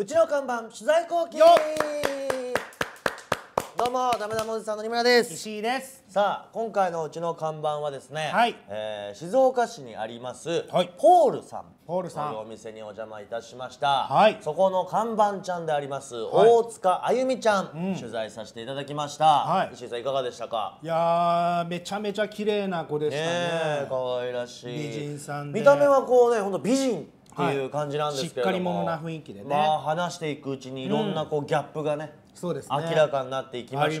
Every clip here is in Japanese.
うちの看板取材後期どうもダメダメおじさんの二村です石井ですさあ今回のうちの看板はですね、はいえー、静岡市にあります、はい、ポールさんポールさんというお店にお邪魔いたしました、はい、そこの看板ちゃんであります、はい、大塚あゆみちゃん、うん、取材させていただきました、はい、石井さんいかがでしたかいやめちゃめちゃ綺麗な子でしたね可愛らしい美人さん見た目はこうね本当美人っていう感じなんですけどしっかり者な雰囲気でね、まあ、話していくうちにいろんなこうギャップがね、そうです、ね、明らかになっていきまして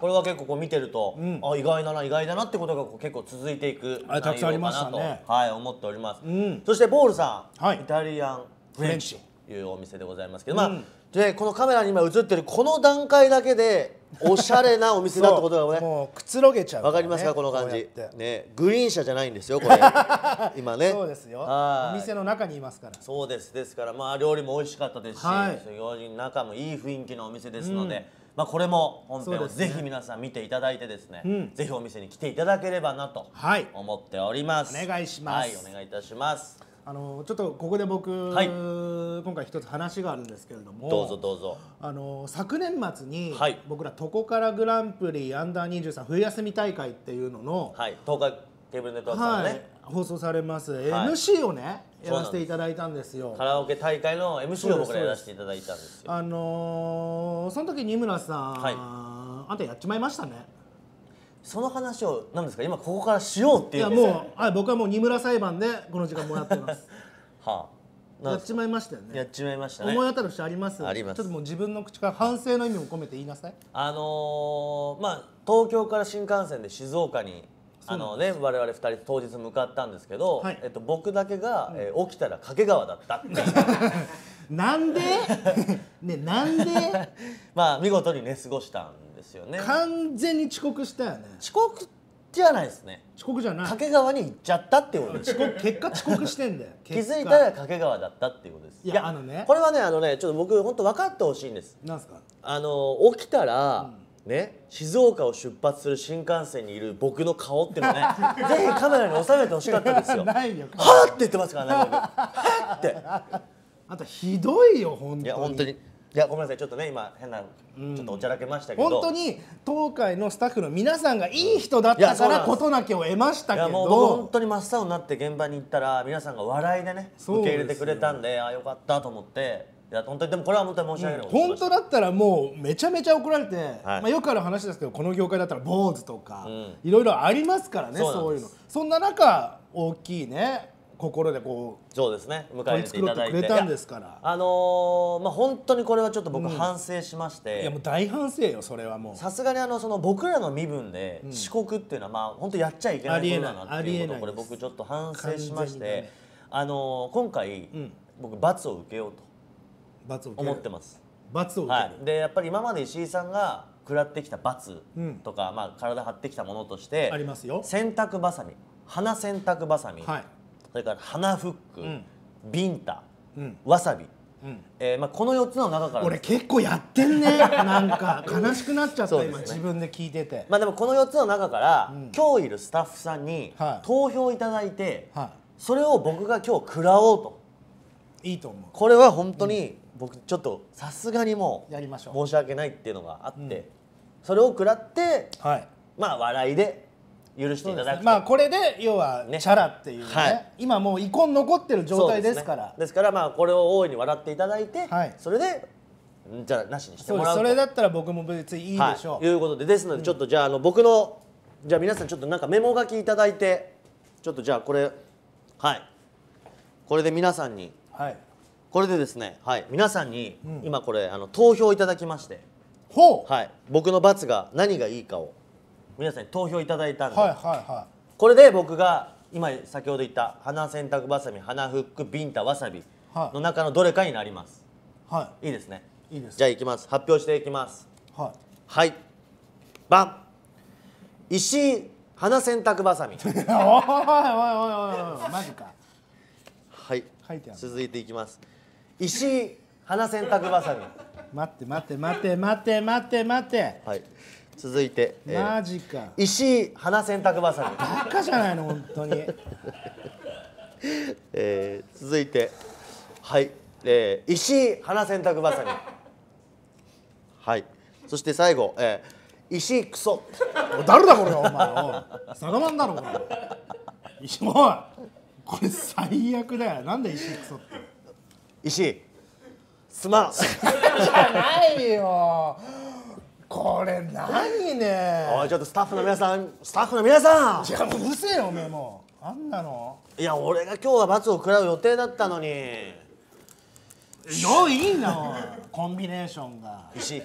これは結構こう見てると、うん、あ意外だな意外だなってことがこう結構続いていく内容かなと、ね、はい、思っております、うん、そしてボールさん、はい、イタリアンフレンチいうお店でございますけど、まあ、でこのカメラに今映ってるこの段階だけで おしゃれなお店だってことだがねもうくつろげちゃうわ、ね、かりますかこの感じねグリーン車じゃないんですよこれ 今ねそうですよお店の中にいますからそうですですからまあ料理も美味しかったですし、はい、仲もいい雰囲気のお店ですので、うん、まあ、これも本編をぜひ皆さん見ていただいてですね、ね、ぜひお店に来ていただければなと思っております、はい、お願いします、はい、お願いいたしますあのちょっとここで僕、はい、今回一つ話があるんですけれどもどうぞどうぞあの昨年末に、はい、僕ら「とこからグランプリアンダー2 3冬休み大会」っていうのの、はい、東海ケーブルネットワークさんね、はい、放送されます、はい、MC をねやらせていただいたんですよカラオケ大会の MC を僕らやらせていただいたんですよあのー、その時に村さん、はい、あんたやっちまいましたねその話を何ですか今ここからしようっていうんですやもう、僕はもう二村裁判でこの時間もらってます はあやっちまいましたよねやっちまいましたね思い当たる人ありますありますちょっともう自分の口から反省の意味を込めて言いなさいあのー、まあ東京から新幹線で静岡にあのね我々二人当日向かったんですけど、はい、えっと、僕だけが、えー、起きたら掛川だったっ なんで ねなんでまあ見事にね過ごしたんですよね完全に遅刻したよね遅刻じゃないですね遅刻じゃない掛川に行っちゃったっていうことです結果遅刻してんだよ 気づいたら掛川だったっていうことですいやあのねこれはねあのねちょっと僕本当分かってほしいんですなんすかあの起きたら、うん、ね、静岡を出発する新幹線にいる僕の顔っていうのね ぜひカメラに収めてほしかったですよないよはっって言ってますからねはっってあんたひどいよ本当にいや本当にいやごめんなさいちょっとね今変なちょっとおちゃらけましたけど、本当に東海のスタッフの皆さんがいい人だったから事なきを得ましたけど、うん、もう本当に真っ青になって現場に行ったら皆さんが笑いでね受け入れてくれたんでああよかったと思っていや本当にでもこれは本当に申し訳ない、うん、本当だったらもうめちゃめちゃ怒られて、はい、まあ、よくある話ですけどこの業界だったら坊主とか、いろいろありますからねそういうのそんな中大きいね心でこうそうですね迎え入れていただいてくれたんですからあのー、まあ本当にこれはちょっと僕反省しまして、うん、いやもう大反省よそれはもうさすがにあのその僕らの身分で遅刻っていうのはまあ本当やっちゃいけないことだなっていうことこれ僕ちょっと反省しまして、ね、あのー、今回、僕罰を受けようと罰を思ってます罰を受ける、はい、でやっぱり今まで石井さんが食らってきた罰とか、うん、まあ体張ってきたものとしてありますよ洗濯ばさみ鼻洗濯ばさみ、はいそれから花フック、うん、ビンタ、うん、わさび、うん、えー、まあ、この4つの中から俺結構やってんねなんか悲しくなっちゃった、ね、今自分で聞いててまあでもこの4つの中から、うん、今日いるスタッフさんに、投票いただいて、はい、それを僕が今日食らおうといいと思うこれは本当に、僕ちょっとさすがにもうやりましょう申し訳ないっていうのがあって、それを食らって、はい、まあ笑いで許していただく、ね、まあこれで要はねチャラっていうね、はい、今もう遺恨残ってる状態ですから、ね、ですからまあこれを大いに笑っていただいて、はい、それでじゃなしにしてもらうそれだったら僕も別にいいでしょう、はい、いうことでですのでちょっとじゃああの僕のじゃあ皆さんちょっとなんかメモ書きいただいてちょっとじゃあこれはいこれで皆さんに、はい、これでですね、はい、皆さんに今これ、あの投票いただきまして、ほう、はい、僕の罰が何がいいかを皆さんに投票いただいたんで、はいはいはい、これで僕が今先ほど言った花洗濯ばさみ花フックビンタわさびの中のどれかになります、はい、いいですねいいですじゃあいきます発表していきますはい、はい、バン石井花洗濯ばさみおいおいおいおいマジかはい続いていきます石井花洗濯ばさみ待って待って待って待って待って待ってはい続いて、えー、マジか石井花洗濯バサミバカじゃないの本当に、えー、続いてはい、えー、石井花洗濯バサミはいそして最後、えー、石井クソ誰だこれお前お酒マンだろこれ石井おいこれ最悪だよなんで石井クソって石井すまん じゃないよこれ何ねおいちょっとスタッフの皆さんスタッフの皆さんいやもううるせえよおめえもうあんなのいや俺が今日は罰を食らう予定だったのによいいなコンビネーションが石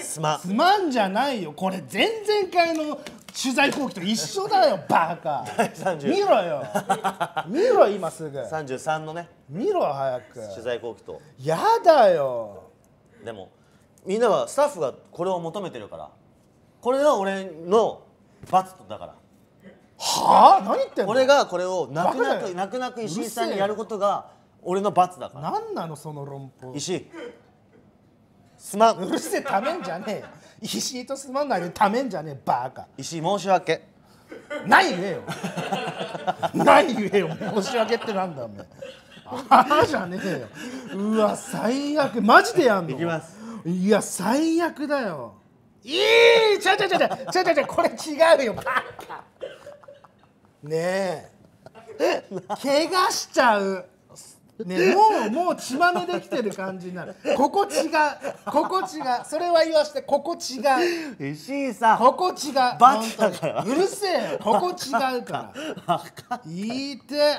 すまんすまんじゃないよこれ前々回の取材後期と一緒だよ バカ見ろよ見ろ今すぐ33のね見ろ早く取材後期とやだよでもみんなはスタッフがこれを求めてるからこれが俺の罰だからはあ何言ってんの俺がこれを泣く泣く泣く泣く石井さんにやることが俺の罰だから何なのその論法石井すまんうるせえためんじゃねえよ石井とすまんないでためんじゃねえバカ石井申し訳ない言えよない言えよ申し訳ってなんだお前ああじゃねえようわ最悪マジでやんのいきますいや最悪だよいいちゃちゃちゃちゃちゃちゃちゃこれ違うよバカ ねえ怪我しちゃうね、もうもう血まみできてる感じになるここ違うここ違うそれは言わしてここ違う石井さんここ違うバカだからうるせえよここ違うから 言いて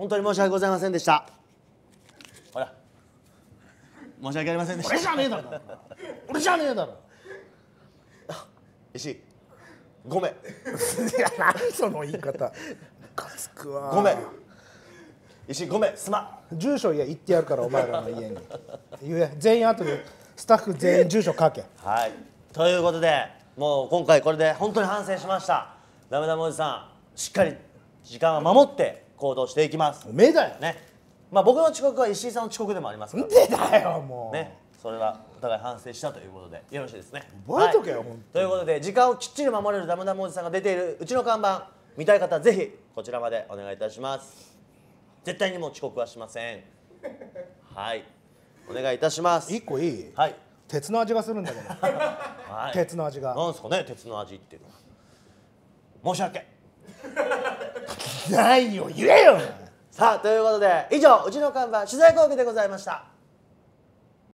本当に申し訳ございませんでしたほら申し訳ありませんでした俺じゃねえだろ俺じゃねえだろ石井ごめんいや何その言い方かつくわごめん石井ごめんすまん住所いや言ってやるからお前らの家に言え全員後でスタッフ全員住所書けはいということでもう今回これで本当に反省しましたダメダメおじさんしっかり時間は守って行動していきますおめえだよねまあ僕の遅刻は石井さんの遅刻でもありますからでだよもうねそれはお互い反省したということでよろしいですね覚えとけよ、はい、本当ということで時間をきっちり守れるダムダムおじさんが出ているうちの看板見たい方ぜひこちらまでお願いいたします絶対にもう遅刻はしませんはいお願いいたします一個いいはい鉄の味がするんだけど、はい、鉄の味がなんですかね鉄の味っていうのは申し訳ないよ言えよさあということで以上うちの看板取材講義でございました